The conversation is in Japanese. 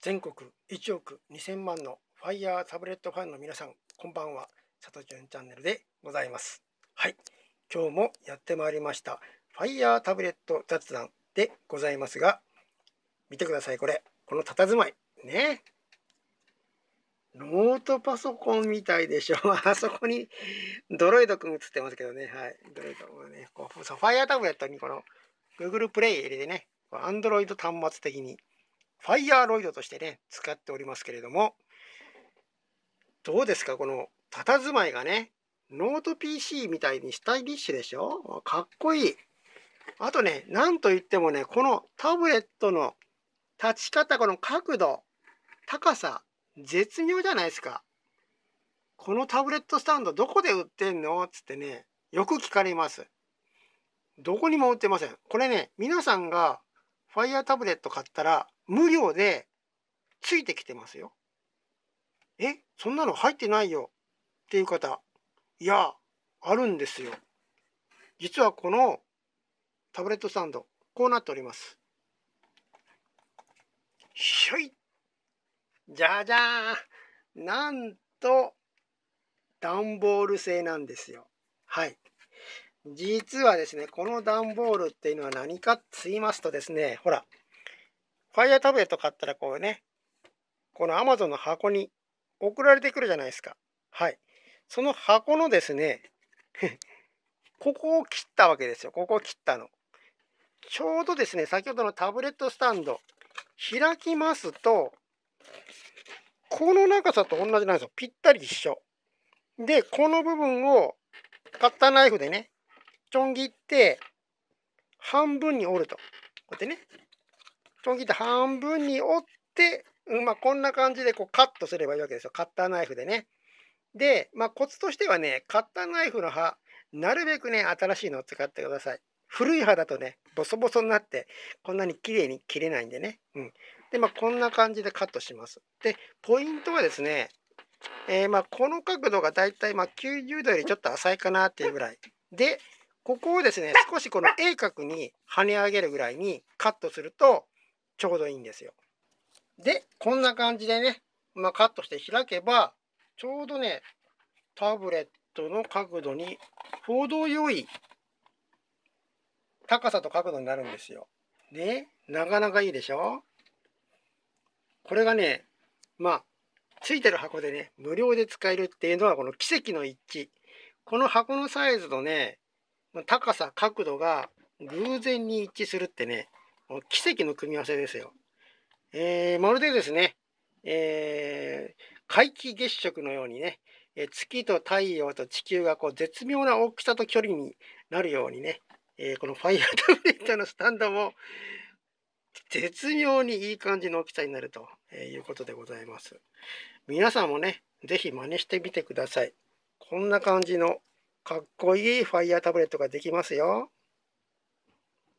全国1億2000万のファイヤータブレットファンの皆さんこんばんは佐藤んチャンネルでございますはい今日もやってまいりましたファイヤータブレット雑談でございますが見てくださいこれこの佇まいねノートパソコンみたいでしょ あそこにドロイドくん映ってますけどねはいドロイドんねこうファイアタブレットにこの Google プレイ入れてね Android 端末的にファイヤーロイドとしてね、使っておりますけれども、どうですか、この佇まいがね、ノート PC みたいにスタイリッシュでしょかっこいい。あとね、なんといってもね、このタブレットの立ち方、この角度、高さ、絶妙じゃないですか。このタブレットスタンドどこで売ってんのつってね、よく聞かれます。どこにも売ってません。これね、皆さんがァイヤータブレット買ったら、無料でついてきてますよ。え、そんなの入ってないよっていう方、いや、あるんですよ。実はこのタブレットスタンド、こうなっております。しょいじゃじゃーんなんと、段ボール製なんですよ。はい。実はですね、この段ボールっていうのは何かって言いますとですね、ほら、ファイヤータブレット買ったらこうね、この Amazon の箱に送られてくるじゃないですか。はい。その箱のですね ここを切ったわけですよ。ここを切ったの。ちょうどですね、先ほどのタブレットスタンド、開きますと、この長さと同じなんですよ。ぴったり一緒。で、この部分をカッターナイフでね、ちょん切って、半分に折ると。こうやってね、そ切って半分に折って、うん、まあ、こんな感じでこうカットすればいいわけですよ。カッターナイフでね。で、まあ、コツとしてはね、カッターナイフの刃、なるべくね、新しいのを使ってください。古い刃だとね、ボソボソになって、こんなに綺麗に切れないんでね。うん。で、まあ、こんな感じでカットします。で、ポイントはですね、えー、まあこの角度がだいたいまあ90度よりちょっと浅いかなっていうぐらいでここをですね少しこの鋭角に跳ね上げるぐらいにカットするとちょうどいいんですよ。で、こんな感じでね、まあ、カットして開けば、ちょうどね、タブレットの角度に程よい高さと角度になるんですよ。で、なかなかいいでしょこれがね、まあ、ついてる箱でね、無料で使えるっていうのはこの奇跡の一致。この箱のサイズとね、高さ、角度が偶然に一致するってね、奇跡の組み合わせですよ。えー、まるでですね、えー、皆既月食のようにね、え月と太陽と地球がこう絶妙な大きさと距離になるようにね、えー、このファイヤータブレットのスタンドも絶妙にいい感じの大きさになるということでございます。皆さんもね、是非真似してみてください。こんな感じのかっこいいファイヤータブレットができますよ。